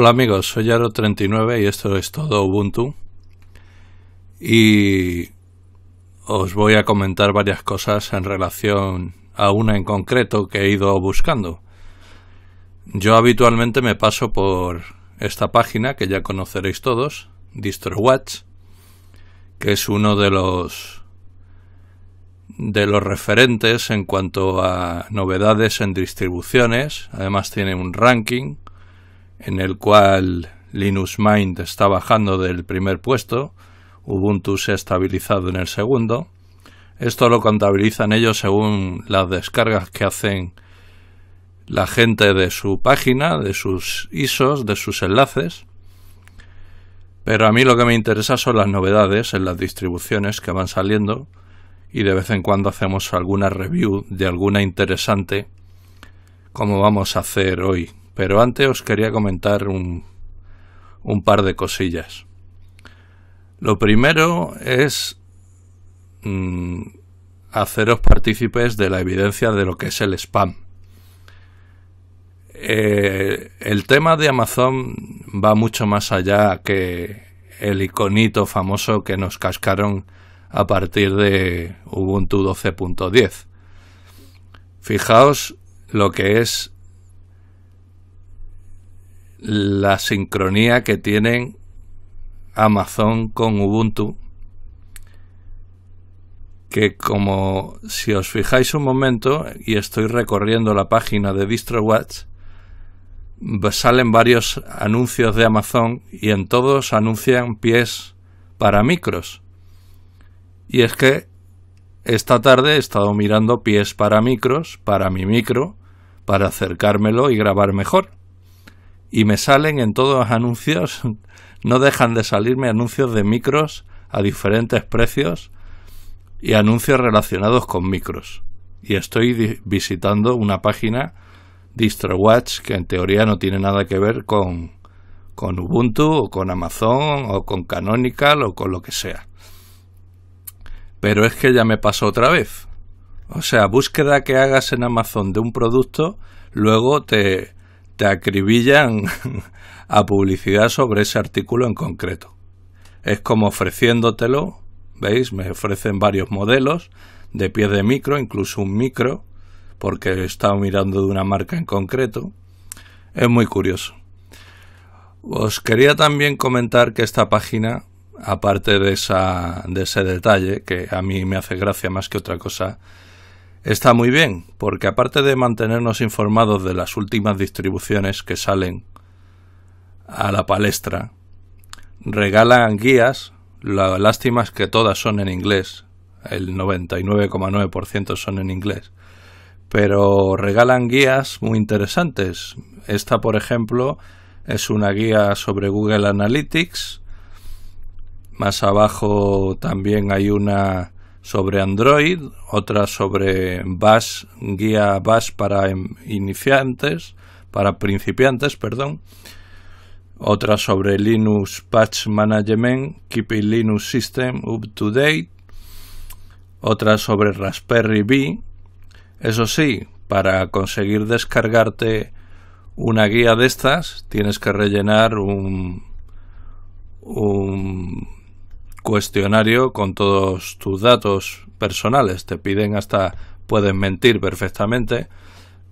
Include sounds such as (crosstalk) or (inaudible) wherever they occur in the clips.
Hola amigos, soy aro 39 y esto es todo Ubuntu. Y os voy a comentar varias cosas en relación a una en concreto que he ido buscando. Yo habitualmente me paso por esta página que ya conoceréis todos, DistroWatch, que es uno de los de los referentes en cuanto a novedades en distribuciones, además tiene un ranking en el cual Linux Mint está bajando del primer puesto, Ubuntu se ha estabilizado en el segundo. Esto lo contabilizan ellos según las descargas que hacen la gente de su página, de sus ISOs, de sus enlaces. Pero a mí lo que me interesa son las novedades en las distribuciones que van saliendo y de vez en cuando hacemos alguna review de alguna interesante como vamos a hacer hoy pero antes os quería comentar un, par de cosillas. Lo primero es mm, haceros partícipes de la evidencia de lo que es el spam. Eh, el tema de Amazon va mucho más allá que el iconito famoso que nos cascaron a partir de Ubuntu 12.10. Fijaos lo que es la sincronía que tienen Amazon con Ubuntu, que como si os fijáis un momento y estoy recorriendo la página de DistroWatch, salen varios anuncios de Amazon y en todos anuncian pies para micros. Y es que esta tarde he estado mirando pies para micros, para mi micro, para acercármelo y grabar mejor y me salen en todos los anuncios, (laughs) no dejan de salirme anuncios de micros a diferentes precios y anuncios relacionados con micros. Y estoy visitando una página DistroWatch que en teoría no tiene nada que ver con, con Ubuntu o con Amazon o con Canonical o con lo que sea. Pero es que ya me pasó otra vez. O sea, búsqueda que hagas en Amazon de un producto, luego te, te acribillan (laughs) a publicidad sobre ese artículo en concreto. Es como ofreciéndotelo, ¿veis? Me ofrecen varios modelos de pie de micro, incluso un micro, porque he estado mirando de una marca en concreto. Es muy curioso. Os quería también comentar que esta página, aparte de, esa, de ese detalle, que a mí me hace gracia más que otra cosa, Está muy bien, porque aparte de mantenernos informados de las últimas distribuciones que salen a la palestra, regalan guías, la lástima es que todas son en inglés, el 99,9% son en inglés, pero regalan guías muy interesantes. Esta, por ejemplo, es una guía sobre Google Analytics. Más abajo también hay una sobre Android, otra sobre Bash, guía Bash para em, iniciantes, para principiantes, perdón, otra sobre Linux Patch Management, Keeping Linux System Up to Date, otra sobre Raspberry Pi. Eso sí, para conseguir descargarte una guía de estas, tienes que rellenar un cuestionario con todos tus datos personales. Te piden hasta, puedes mentir perfectamente,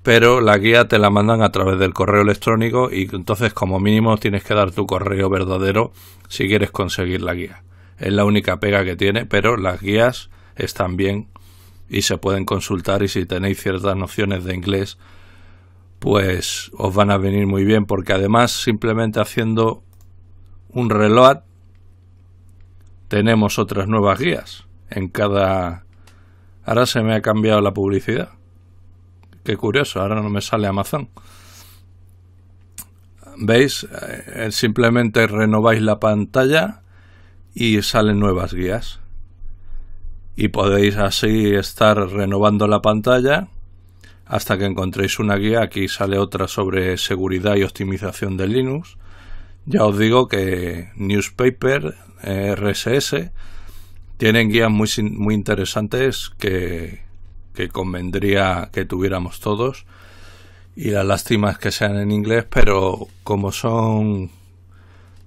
pero la guía te la mandan a través del correo electrónico y entonces como mínimo tienes que dar tu correo verdadero si quieres conseguir la guía. Es la única pega que tiene, pero las guías están bien y se pueden consultar y si tenéis ciertas nociones de inglés pues os van a venir muy bien porque además simplemente haciendo un reloj tenemos otras nuevas guías en cada... Ahora se me ha cambiado la publicidad. Qué curioso, ahora no me sale Amazon. ¿Veis? Eh, simplemente renováis la pantalla y salen nuevas guías. Y podéis así estar renovando la pantalla hasta que encontréis una guía. Aquí sale otra sobre seguridad y optimización de Linux. Ya os digo que Newspaper RSS. Tienen guías muy, muy interesantes que, convendría que tuviéramos todos. Y las lástimas que sean en inglés, pero como son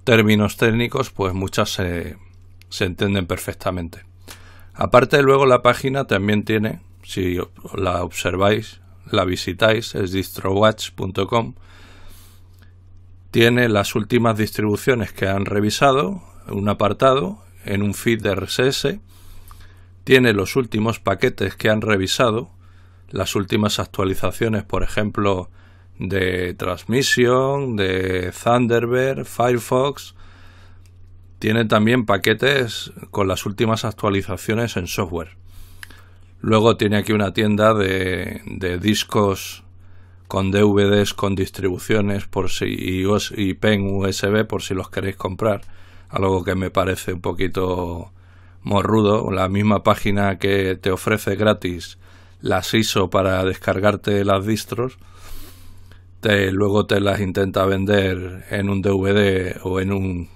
términos técnicos, pues muchas se, se entienden perfectamente. Aparte, luego la página también tiene, si la observáis, la visitáis, es distrowatch.com. Tiene las últimas distribuciones que han revisado, un apartado en un feed de RSS, tiene los últimos paquetes que han revisado, las últimas actualizaciones, por ejemplo, de Transmission, de Thunderbird, Firefox. Tiene también paquetes con las últimas actualizaciones en software. Luego tiene aquí una tienda de, discos con DVDs, con distribuciones por si, y, pen USB por si los queréis comprar algo que me parece un poquito morrudo. La misma página que te ofrece gratis las ISO para descargarte las distros, te, luego te las intenta vender en un DVD o en un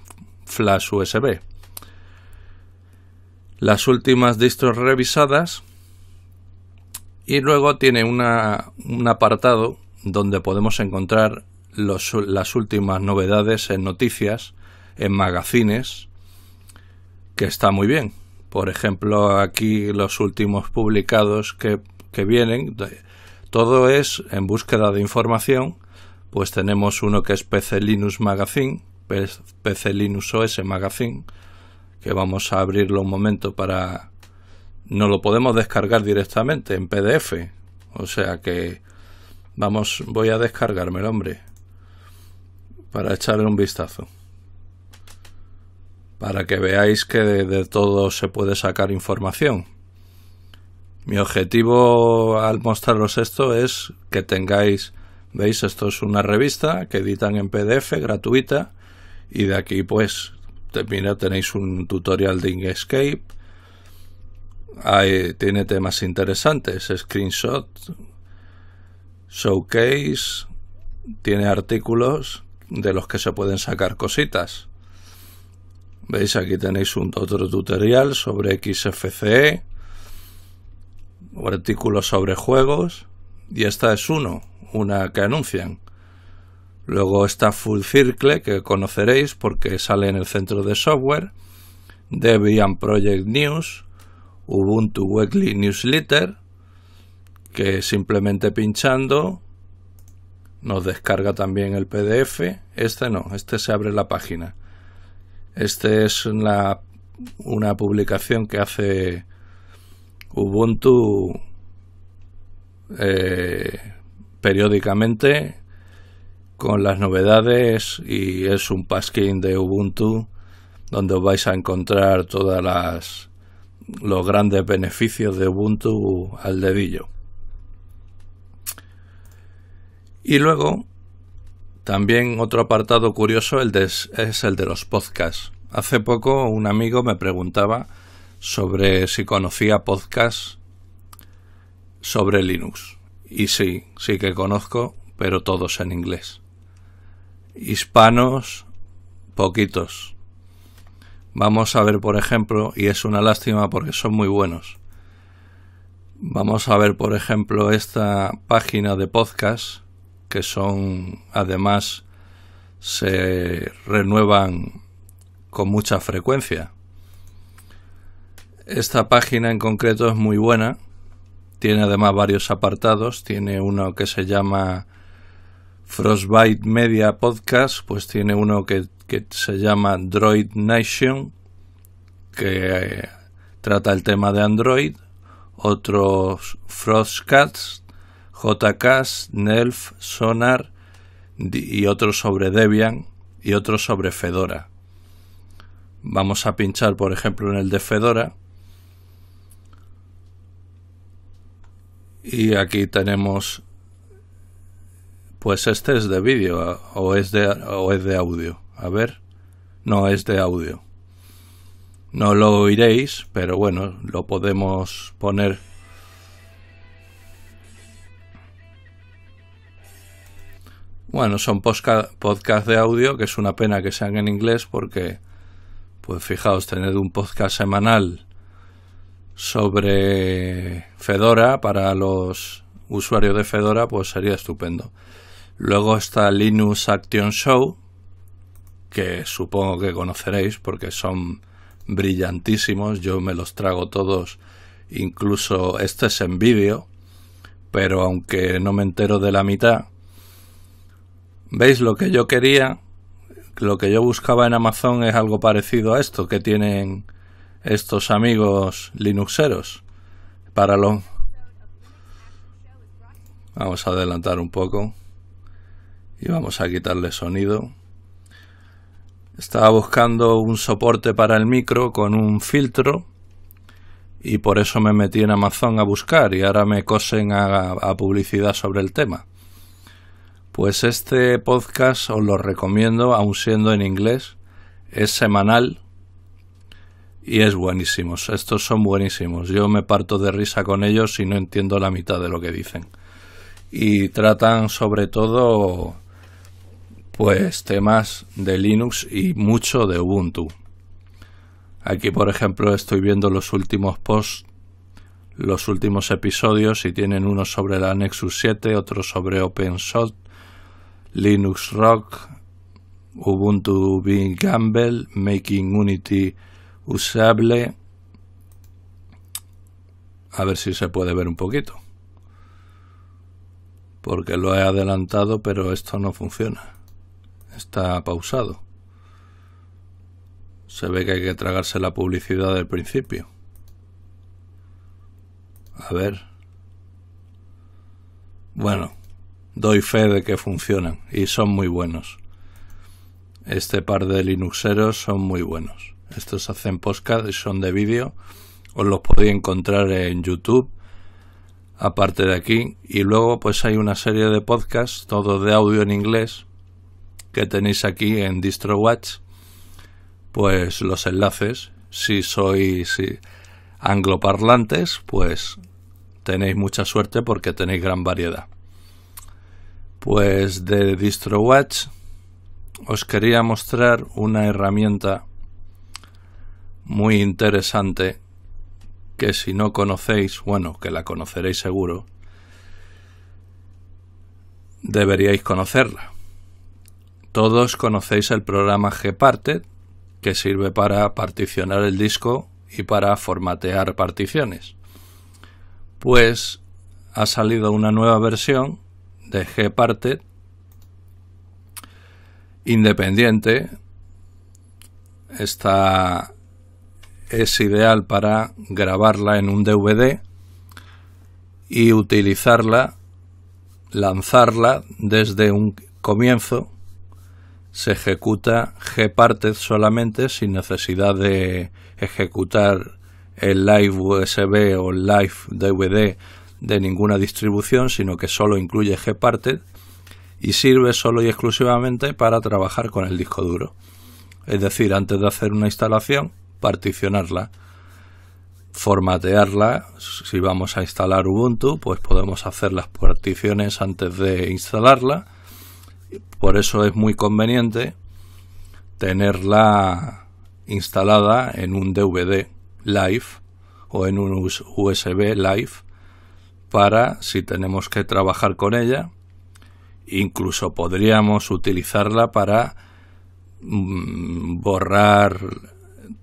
flash USB. Las últimas distros revisadas y luego tiene un apartado donde podemos encontrar las últimas novedades en noticias en magazines, que está muy bien. Por ejemplo, aquí los últimos publicados que, vienen, todo es en búsqueda de información, pues tenemos uno que es PC Linux Magazine, PC Linux OS Magazine, que vamos a abrirlo un momento para... No lo podemos descargar directamente en PDF, o sea que vamos, voy a descargarme el hombre para echarle un vistazo para que veáis que de, todo se puede sacar información. Mi objetivo al mostraros esto es que tengáis, veis, esto es una revista que editan en PDF gratuita y de aquí pues termino, tenéis un tutorial de Inkscape, tiene temas interesantes, screenshot, showcase, tiene artículos de los que se pueden sacar cositas. Veis, aquí tenéis un, otro tutorial sobre XFCE, artículos sobre juegos, y esta es uno, una que anuncian. Luego está Full Circle, que conoceréis porque sale en el centro de software, Debian Project News, Ubuntu Weekly Newsletter, que simplemente pinchando nos descarga también el PDF. Este no, este se abre la página. Esta es una publicación que hace Ubuntu eh, periódicamente con las novedades y es un pasquín de Ubuntu donde vais a encontrar todas las los grandes beneficios de Ubuntu al dedillo. Y luego también otro apartado curioso es el de los podcasts. Hace poco un amigo me preguntaba sobre si conocía podcasts sobre Linux. Y sí, sí que conozco, pero todos en inglés. Hispanos, poquitos. Vamos a ver, por ejemplo, y es una lástima porque son muy buenos. Vamos a ver, por ejemplo, esta página de podcasts que son además se renuevan con mucha frecuencia. Esta página en concreto es muy buena, tiene además varios apartados, tiene uno que se llama Frostbite Media Podcast, pues tiene uno que, que se llama Droid Nation, que eh, trata el tema de Android, otros Frostcats, JKs, NELF, Sonar y otros sobre Debian y otros sobre Fedora. Vamos a pinchar, por ejemplo, en el de Fedora. Y aquí tenemos, pues este es de vídeo o es de, o es de audio. A ver, no es de audio. No lo oiréis, pero bueno, lo podemos poner Bueno, son podcast de audio, que es una pena que sean en inglés porque, pues fijaos, tener un podcast semanal sobre Fedora para los usuarios de Fedora, pues sería estupendo. Luego está Linux Action Show, que supongo que conoceréis porque son brillantísimos, yo me los trago todos, incluso este es en vídeo, pero aunque no me entero de la mitad, ¿Veis lo que yo quería? Lo que yo buscaba en Amazon es algo parecido a esto que tienen estos amigos linuxeros. Para lo? Vamos a adelantar un poco. Y vamos a quitarle sonido. Estaba buscando un soporte para el micro con un filtro y por eso me metí en Amazon a buscar y ahora me cosen a publicidad sobre el tema. Pues este podcast os lo recomiendo, aun siendo en inglés. Es semanal y es buenísimo. Estos son buenísimos. Yo me parto de risa con ellos y no entiendo la mitad de lo que dicen. Y tratan sobre todo pues temas de Linux y mucho de Ubuntu. Aquí, por ejemplo, estoy viendo los últimos posts, los últimos episodios y tienen uno sobre la Nexus 7, otro sobre OpenShot, Linux Rock, Ubuntu bing Gamble, Making Unity Usable. A ver si se puede ver un poquito. Porque lo he adelantado, pero esto no funciona. Está pausado. Se ve que hay que tragarse la publicidad del principio. A ver. Bueno doy fe de que funcionan y son muy buenos. Este par de Linuxeros son muy buenos. Estos hacen podcast y son de vídeo. Os los podéis encontrar en YouTube, aparte de aquí. Y luego pues hay una serie de podcasts, todos de audio en inglés, que tenéis aquí en DistroWatch. Pues los enlaces, si sois angloparlantes, pues tenéis mucha suerte porque tenéis gran variedad. Pues de DistroWatch os quería mostrar una herramienta muy interesante que si no conocéis, bueno, que la conoceréis seguro, deberíais conocerla. Todos conocéis el programa Gparted, que sirve para particionar el disco y para formatear particiones. Pues ha salido una nueva versión de G independiente. Esta es ideal para grabarla en un DVD y utilizarla, lanzarla desde un comienzo. Se ejecuta Gparted solamente sin necesidad de ejecutar el Live USB o Live DVD de ninguna distribución, sino que solo incluye Gparted y sirve solo y exclusivamente para trabajar con el disco duro. Es decir, antes de hacer una instalación, particionarla, formatearla. Si vamos a instalar Ubuntu, pues podemos hacer las particiones antes de instalarla. Por eso es muy conveniente tenerla instalada en un DVD live o en un USB live para si tenemos que trabajar con ella. Incluso podríamos utilizarla para mm, borrar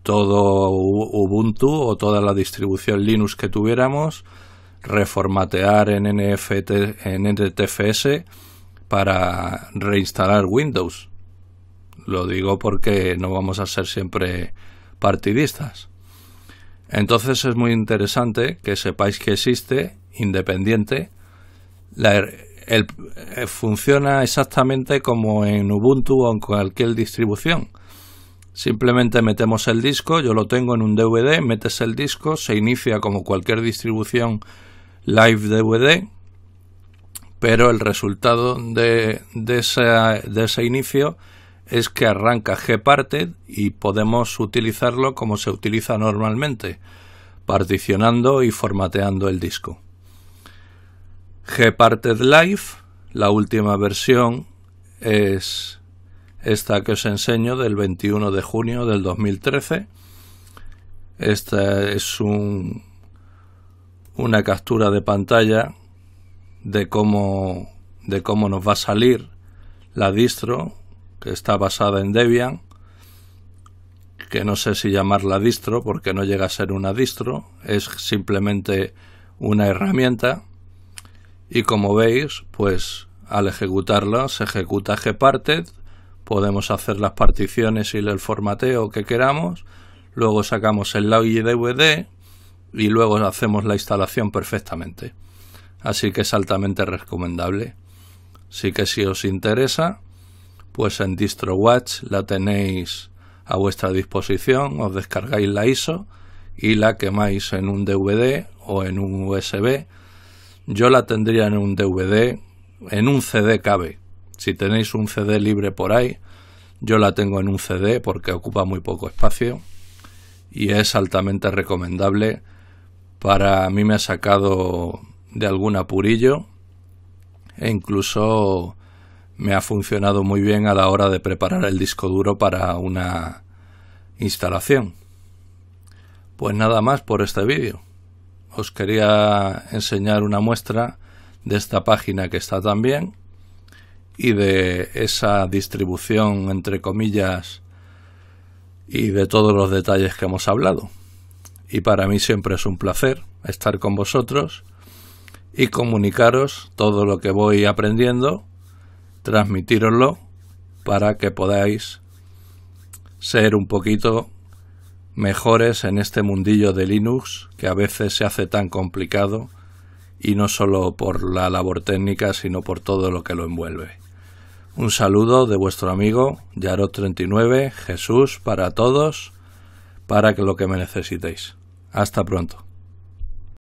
todo Ubuntu o toda la distribución Linux que tuviéramos, reformatear en, en NTFS para reinstalar Windows. Lo digo porque no vamos a ser siempre partidistas. Entonces es muy interesante que sepáis que existe, independiente, eh, funciona exactamente como en Ubuntu o en cualquier distribución. Simplemente metemos el disco, yo lo tengo en un DVD, metes el disco, se inicia como cualquier distribución live DVD, pero el resultado de ese inicio es que arranca gparted y podemos utilizarlo como se utiliza normalmente, particionando y formateando el disco. gparted live, la última versión, es esta que os enseño del 21 de junio del 2013. Esta es un, una captura de pantalla de cómo, de cómo nos va a salir la distro que está basada en Debian, que no sé si llamarla distro porque no llega a ser una distro, es simplemente una herramienta y como veis, pues al ejecutarla se ejecuta gparted, podemos hacer las particiones y el formateo que queramos, luego sacamos el y DVD y luego hacemos la instalación perfectamente. Así que es altamente recomendable. Así que si os interesa, pues en DistroWatch la tenéis a vuestra disposición, os descargáis la ISO y la quemáis en un DVD o en un USB. Yo la tendría en un DVD, en un CD cabe. Si tenéis un CD libre por ahí, yo la tengo en un CD porque ocupa muy poco espacio y es altamente recomendable. Para mí me ha sacado de algún apurillo e incluso me ha funcionado muy bien a la hora de preparar el disco duro para una instalación. Pues nada más por este vídeo. Os quería enseñar una muestra de esta página que está también y de esa distribución entre comillas y de todos los detalles que hemos hablado. Y para mí siempre es un placer estar con vosotros y comunicaros todo lo que voy aprendiendo transmitiroslo para que podáis ser un poquito mejores en este mundillo de Linux que a veces se hace tan complicado y no solo por la labor técnica sino por todo lo que lo envuelve. Un saludo de vuestro amigo Yarot39 Jesús para todos para que lo que me necesitéis. Hasta pronto.